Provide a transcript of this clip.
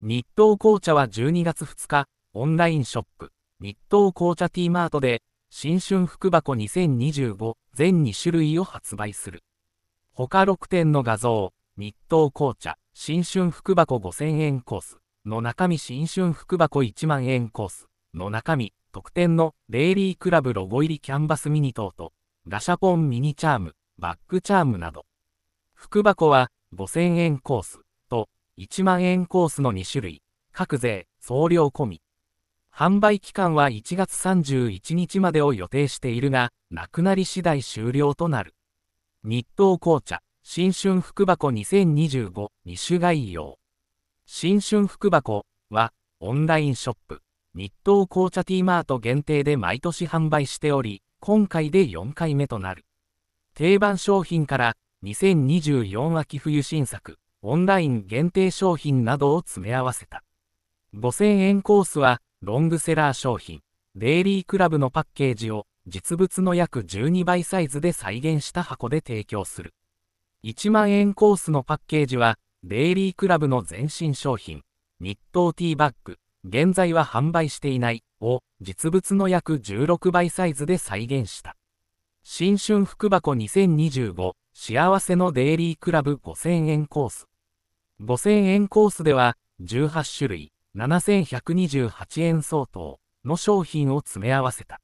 日東紅茶は12月2日、オンラインショップ、日東紅茶ティーマートで、新春福箱2025全2種類を発売する。他6点の画像、日東紅茶、新春福箱5000円コースの中身新春福箱1万円コースの中身、特典のデイリークラブロゴ入りキャンバスミニ等と、ガシャポンミニチャーム、バックチャームなど。福箱は5000円コース。1万円コースの2種類、各税、送料込み。販売期間は1月31日までを予定しているが、なくなり次第終了となる。日東紅茶、新春福箱2025、2種概要。新春福箱は、オンラインショップ、日東紅茶ティーマート限定で毎年販売しており、今回で4回目となる。定番商品から、2024秋冬新作、オンライン限定商品などを詰め合わせた。5000円コースは、ロングセラー商品、デイリークラブのパッケージを実物の約12倍サイズで再現した箱で提供する。1万円コースのパッケージは、デイリークラブの前身商品、日東ティーバッグ、現在は販売していない、を実物の約16倍サイズで再現した。新春福箱2025幸せのデイリークラブ5000円コース。5000円コースでは、18種類、7128円相当の商品を詰め合わせた。